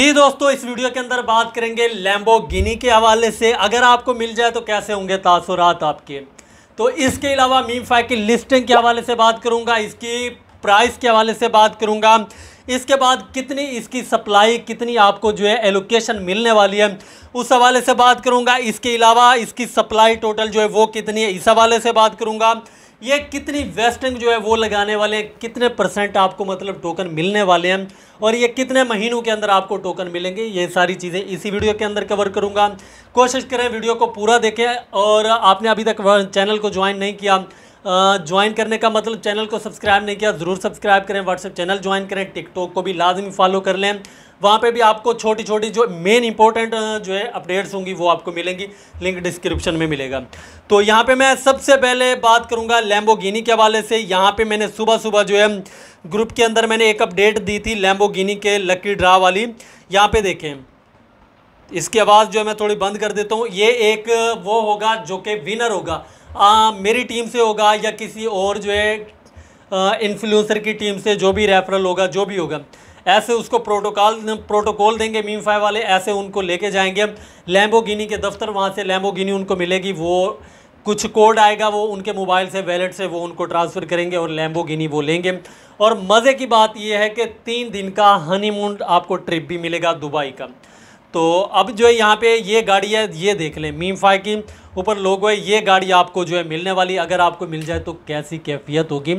जी दोस्तों इस वीडियो के अंदर बात करेंगे लैम्बो गिनी के हवाले से अगर आपको मिल जाए तो कैसे होंगे तासरात आपके तो इसके अलावा मीम फाइ की लिस्टिंग के हवाले से बात करूंगा इसकी प्राइस के हवाले से बात करूंगा इसके बाद कितनी इसकी सप्लाई कितनी आपको जो है एलोकेशन मिलने वाली है उस हवाले से बात करूंगा इसके अलावा इसकी सप्लाई टोटल जो है वो कितनी है इस हवाले से बात करूँगा ये कितनी वेस्टिंग जो है वो लगाने वाले कितने परसेंट आपको मतलब टोकन मिलने वाले हैं और ये कितने महीनों के अंदर आपको टोकन मिलेंगे ये सारी चीज़ें इसी वीडियो के अंदर कवर करूँगा कोशिश करें वीडियो को पूरा देखें और आपने अभी तक चैनल को ज्वाइन नहीं किया ज्वाइन करने का मतलब चैनल को सब्सक्राइब नहीं किया ज़रूर सब्सक्राइब करें व्हाट्सएप चैनल ज्वाइन करें टिकटॉक को भी लाजमी फॉलो कर लें वहाँ पे भी आपको छोटी छोटी जो मेन इंपॉर्टेंट जो है अपडेट्स होंगी वो आपको मिलेंगी लिंक डिस्क्रिप्शन में मिलेगा तो यहाँ पे मैं सबसे पहले बात करूँगा लैम्बोगिनी के हवाले से यहाँ पे मैंने सुबह सुबह जो है ग्रुप के अंदर मैंने एक अपडेट दी थी लैम्बोगिनी के लकी ड्रा वाली यहाँ पे देखें इसकी आवाज़ जो है मैं थोड़ी बंद कर देता हूँ ये एक वो होगा जो कि विनर होगा आ, मेरी टीम से होगा या किसी और जो है इन्फ्लुएंसर की टीम से जो भी रेफरल होगा जो भी होगा ऐसे उसको प्रोटोकॉल प्रोटोकॉल देंगे मीमफाई वाले ऐसे उनको लेके जाएंगे लैम्बोगिनी के दफ्तर वहाँ से लैम्बोगिनी उनको मिलेगी वो कुछ कोड आएगा वो उनके मोबाइल से वैलेट से वो उनको ट्रांसफ़र करेंगे और लैम्बो गिनी वो लेंगे और मज़े की बात यह है कि तीन दिन का हनीमून आपको ट्रिप भी मिलेगा दुबई का तो अब जो है यहाँ पे ये गाड़ी है ये देख लें मीम फाई की ऊपर लोगो है ये गाड़ी आपको जो है मिलने वाली अगर आपको मिल जाए तो कैसी कैफियत होगी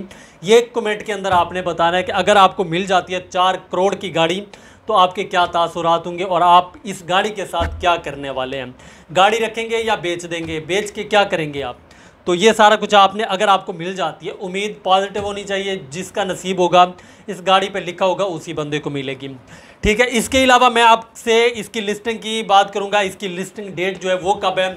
ये एक के अंदर आपने बताना है कि अगर आपको मिल जाती है चार करोड़ की गाड़ी तो आपके क्या तासरात होंगे और आप इस गाड़ी के साथ क्या करने वाले हैं गाड़ी रखेंगे या बेच देंगे बेच के क्या करेंगे आप तो ये सारा कुछ आपने अगर आपको मिल जाती है उम्मीद पॉजिटिव होनी चाहिए जिसका नसीब होगा इस गाड़ी पे लिखा होगा उसी बंदे को मिलेगी ठीक है इसके अलावा मैं आपसे इसकी लिस्टिंग की बात करूँगा इसकी लिस्टिंग डेट जो है वो कब है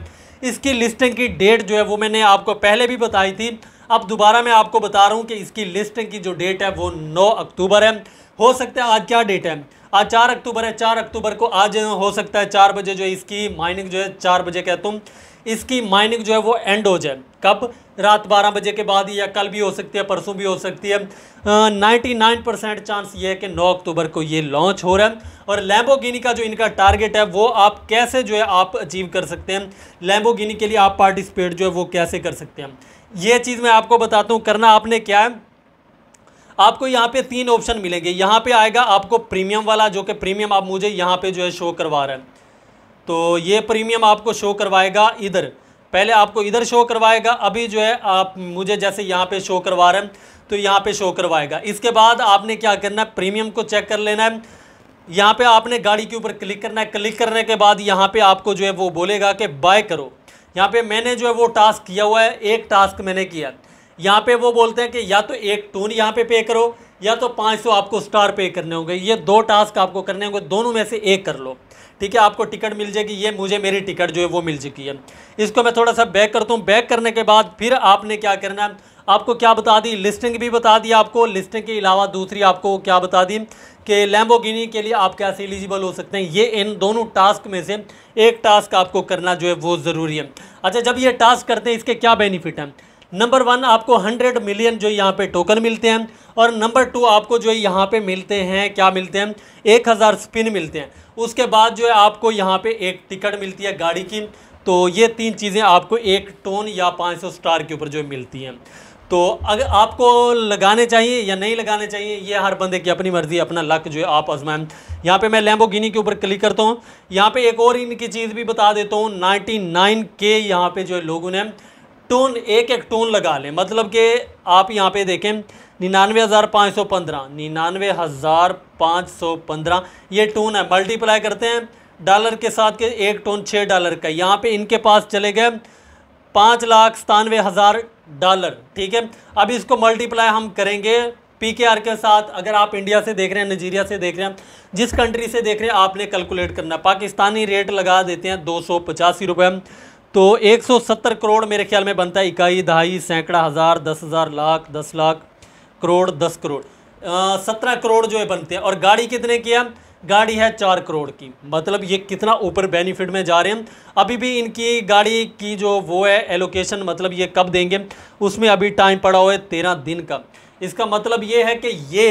इसकी लिस्टिंग की डेट जो है वो मैंने आपको पहले भी बताई थी अब दोबारा मैं आपको बता रहा हूँ कि इसकी लिस्टिंग की जो डेट है वो नौ अक्टूबर है हो सकता है आज क्या डेट है आज चार अक्टूबर है चार अक्टूबर को आज हो सकता है चार बजे जो है इसकी माइनिंग जो है चार बजे कहता हूँ इसकी माइनिंग जो है वो एंड हो जाए कब रात 12 बजे के बाद या कल भी हो सकती है परसों भी हो सकती है नाइन्टी नाइन परसेंट चांस ये है कि 9 अक्टूबर को ये लॉन्च हो रहा है और लैम्बोगिनी का जो इनका टारगेट है वो आप कैसे जो है आप अचीव कर सकते हैं लैम्बोगिनी के लिए आप पार्टिसिपेट जो है वो कैसे कर सकते हैं ये चीज़ मैं आपको बताता हूँ करना आपने क्या है आपको यहाँ पे तीन ऑप्शन मिलेंगे यहाँ पे आएगा आपको प्रीमियम वाला जो कि प्रीमियम आप मुझे यहाँ पे जो है शो करवा रहे हैं तो ये प्रीमियम आपको शो करवाएगा इधर पहले आपको इधर शो करवाएगा अभी जो है आप मुझे जैसे यहाँ पे शो करवा रहे हैं तो यहाँ पे शो करवाएगा इसके बाद आपने क्या करना है प्रीमियम को चेक कर लेना है यहाँ पे आपने गाड़ी के ऊपर क्लिक करना है क्लिक करने के बाद यहाँ पे आपको जो है वो बोलेगा कि बाय करो यहाँ पे मैंने जो है वो टास्क किया हुआ है एक टास्क मैंने किया यहाँ पे वो बोलते हैं कि या तो एक टून यहाँ पे पे करो या तो 500 आपको स्टार पे करने होंगे ये दो टास्क आपको करने होंगे दोनों में से एक कर लो ठीक है आपको टिकट मिल जाएगी ये मुझे मेरी टिकट जो है वो मिल चुकी है इसको मैं थोड़ा सा बैक करता हूँ बैक करने के बाद फिर आपने क्या करना है आपको क्या बता दी लिस्टिंग भी बता दी आपको लिस्टिंग के अलावा दूसरी आपको क्या बता दी कि लैम्बोगिनी के लिए आप कैसे एलिजिबल हो सकते हैं ये इन दोनों टास्क में से एक टास्क आपको करना जो है वो ज़रूरी है अच्छा जब ये टास्क करते हैं इसके क्या बेनिफिट हैं नंबर वन आपको हंड्रेड मिलियन जो यहाँ पे टोकन मिलते हैं और नंबर टू आपको जो यहाँ पे मिलते हैं क्या मिलते हैं एक हज़ार स्पिन मिलते हैं उसके बाद जो है आपको यहाँ पे एक टिकट मिलती है गाड़ी की तो ये तीन चीज़ें आपको एक टोन या 500 स्टार के ऊपर जो मिलती हैं तो अगर आपको लगाने चाहिए या नहीं लगाने चाहिए ये हर बंदे की अपनी मर्ज़ी अपना लक जो है आप आजमाएं यहाँ पे मैं लैम्बो के ऊपर क्लिक करता हूँ यहाँ पे एक और इनकी चीज़ भी बता देता हूँ नाइन्टी नाइन के यहाँ पर जो है लोगों ने टोन एक एक टोन लगा लें मतलब कि आप यहाँ पे देखें निन्यानवे हज़ार पाँच सौ पंद्रह निन्यानवे हज़ार पाँच सौ पंद्रह ये टोन है मल्टीप्लाई करते हैं डॉलर के साथ के एक टोन छः डॉलर का यहाँ पे इनके पास चले गए पाँच लाख सतानवे हज़ार डॉलर ठीक है अब इसको मल्टीप्लाई हम करेंगे पी के आर के साथ अगर आप इंडिया से देख रहे हैं नजीरिया से देख रहे हैं जिस कंट्री से देख रहे हैं आपने कैलकुलेट करना पाकिस्तानी रेट लगा देते हैं दो सौ पचासी रुपये तो 170 करोड़ मेरे ख्याल में बनता है इकाई दहाई सैकड़ा हज़ार दस हज़ार लाख दस लाख करोड़ दस करोड़ सत्रह करोड़ जो है बनते हैं और गाड़ी कितने की है गाड़ी है चार करोड़ की मतलब ये कितना ऊपर बेनिफिट में जा रहे हैं अभी भी इनकी गाड़ी की जो वो है एलोकेशन मतलब ये कब देंगे उसमें अभी टाइम पड़ा हुआ है तेरह दिन का इसका मतलब ये है कि ये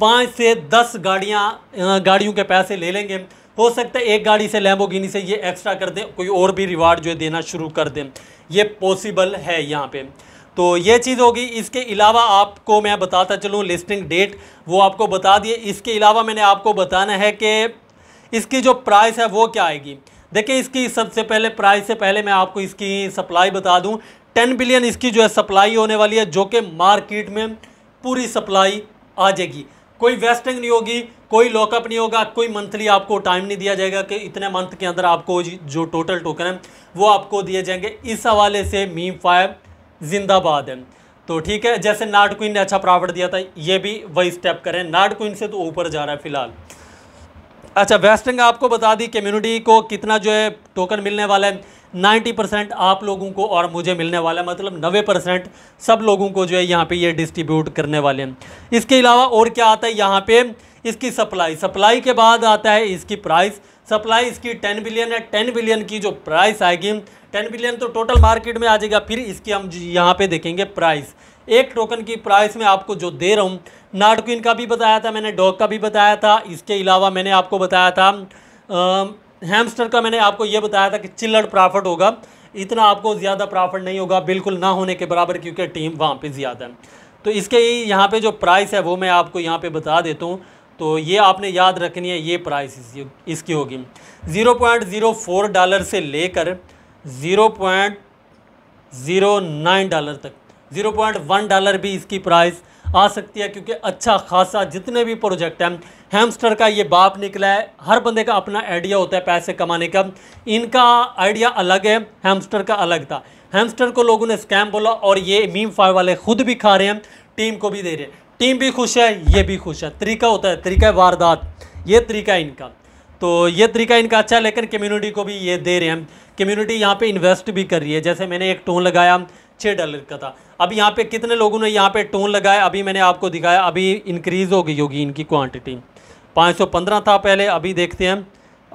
पाँच से दस गाड़ियाँ गाड़ियों के पैसे ले लेंगे हो सकता है एक गाड़ी से लैम्बोगिनी से ये एक्स्ट्रा कर दें कोई और भी रिवार्ड जो है देना शुरू कर दें ये पॉसिबल है यहाँ पे तो ये चीज़ होगी इसके अलावा आपको मैं बताता चलूँ लिस्टिंग डेट वो आपको बता दिए इसके अलावा मैंने आपको बताना है कि इसकी जो प्राइस है वो क्या आएगी देखिए इसकी सबसे पहले प्राइस से पहले मैं आपको इसकी सप्लाई बता दूँ टेन बिलियन इसकी जो है सप्लाई होने वाली है जो कि मार्केट में पूरी सप्लाई आ जाएगी कोई वेस्टिंग नहीं होगी कोई लॉकअप नहीं होगा कोई मंथली आपको टाइम नहीं दिया जाएगा कि इतने मंथ के अंदर आपको जो टोटल टोकन है वो आपको दिए जाएंगे इस हवाले से मीम फाइव जिंदाबाद है तो ठीक है जैसे नाट क्वीन ने अच्छा प्रॉफिट दिया था ये भी वही स्टेप करें नाट क्वीन से तो ऊपर जा रहा है फिलहाल अच्छा वेस्टिंग आपको बता दी कम्युनिटी को कितना जो है टोकन मिलने वाला है 90 परसेंट आप लोगों को और मुझे मिलने वाला है मतलब 90 परसेंट सब लोगों को जो है यहाँ पे ये डिस्ट्रीब्यूट करने वाले हैं इसके अलावा और क्या आता है यहाँ पे इसकी सप्लाई सप्लाई के बाद आता है इसकी प्राइस सप्लाई इसकी 10 बिलियन है 10 बिलियन की जो प्राइस आएगी 10 बिलियन तो टोटल मार्केट में आ जाएगा फिर इसकी हम यहाँ पर देखेंगे प्राइस एक टोकन की प्राइस में आपको जो दे रहा हूँ नाटक्विन का भी बताया था मैंने डॉग का भी बताया था इसके अलावा मैंने आपको बताया था हैमस्टर का मैंने आपको ये बताया था कि चिल्लड़ प्रॉफिट होगा इतना आपको ज़्यादा प्रॉफिट नहीं होगा बिल्कुल ना होने के बराबर क्योंकि टीम वहाँ पर ज़्यादा है तो इसके यहाँ पर जो प्राइस है वो मैं आपको यहाँ पर बता देता हूँ तो ये आपने याद रखनी है ये प्राइस इसकी होगी zero point zero four dollar से लेकर zero point zero nine dollar तक ज़ीरो पॉइंट वन डॉलर भी इसकी प्राइस आ सकती है क्योंकि अच्छा खासा जितने भी प्रोजेक्ट हैं हैमस्टर का ये बाप निकला है हर बंदे का अपना आइडिया होता है पैसे कमाने का इनका आइडिया अलग है हैमस्टर का अलग था हैमस्टर को लोगों ने स्कैम बोला और ये मीम फाइव वाले खुद भी खा रहे हैं टीम को भी दे रहे हैं टीम भी खुश है ये भी खुश है तरीका होता है तरीका वारदात ये तरीका इनका तो ये तरीका इनका अच्छा है लेकिन कम्युनिटी को भी ये दे रहे हैं कम्युनिटी यहाँ पे इन्वेस्ट भी कर रही है जैसे मैंने एक टोन लगाया छः डॉलर का था अब यहाँ पे कितने लोगों ने यहाँ पे टोन लगाया अभी मैंने आपको दिखाया अभी इंक्रीज़ हो गई होगी इनकी क्वांटिटी 515 था पहले अभी देखते हैं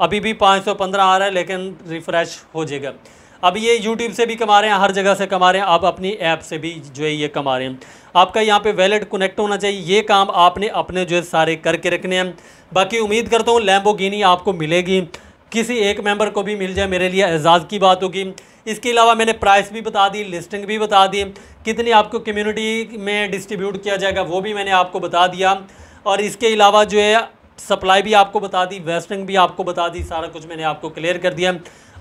अभी भी 515 आ रहा है लेकिन रिफ़्रेश हो जाएगा अब ये यूट्यूब से भी कमा रहे हैं हर जगह से कमा रहे हैं आप अपनी ऐप से भी जो है ये कमा रहे हैं आपका यहाँ पे वैलेट कनेक्ट होना चाहिए ये काम आपने अपने जो है सारे करके रखने हैं बाकी उम्मीद करता हूँ लैम्बो आपको मिलेगी किसी एक मेंबर को भी मिल जाए मेरे लिए एजाज़ की बात होगी इसके अलावा मैंने प्राइस भी बता दी लिस्टिंग भी बता दी कितनी आपको कम्युनिटी में डिस्ट्रीब्यूट किया जाएगा वो भी मैंने आपको बता दिया और इसके अलावा जो है सप्लाई भी आपको बता दी वेस्टिंग भी आपको बता दी सारा कुछ मैंने आपको क्लियर कर दिया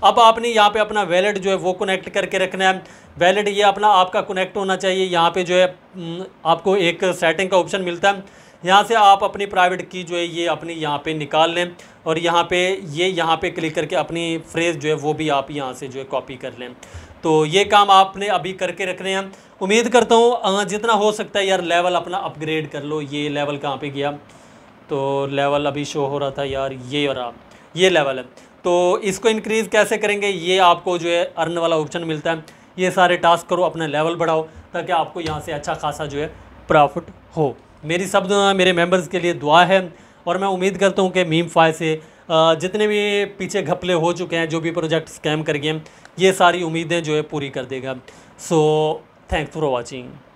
अब आपने यहाँ पे अपना वैलेट जो है वो कनेक्ट करके रखना है वैलेट ये अपना आपका कनेक्ट होना चाहिए यहाँ पे जो है हम्म, आपको एक सेटिंग का ऑप्शन मिलता है यहाँ से आप अपनी प्राइवेट की जो है ये अपनी यहाँ पे निकाल लें और यहाँ पे ये यहाँ पे क्लिक करके अपनी फ्रेज़ जो है वो भी आप यहाँ से जो है कॉपी कर लें तो ये काम आपने अभी करके रखने हैं उम्मीद करता हूँ जितना हो सकता है यार लेवल अपना अपग्रेड कर लो ये लेवल कहाँ पर गया तो लेवल अभी शो हो रहा था यार ये और आप ये लेवल है तो इसको इंक्रीज़ कैसे करेंगे ये आपको जो है अर्न वाला ऑप्शन मिलता है ये सारे टास्क करो अपना लेवल बढ़ाओ ताकि आपको यहाँ से अच्छा खासा जो है प्रॉफिट हो मेरी सब मेरे मेंबर्स के लिए दुआ है और मैं उम्मीद करता हूँ कि मीम फाय से जितने भी पीछे घपले हो चुके हैं जो भी प्रोजेक्ट स्कैम कर गए ये सारी उम्मीदें जो है पूरी कर देगा सो थैंक्स फॉर वॉचिंग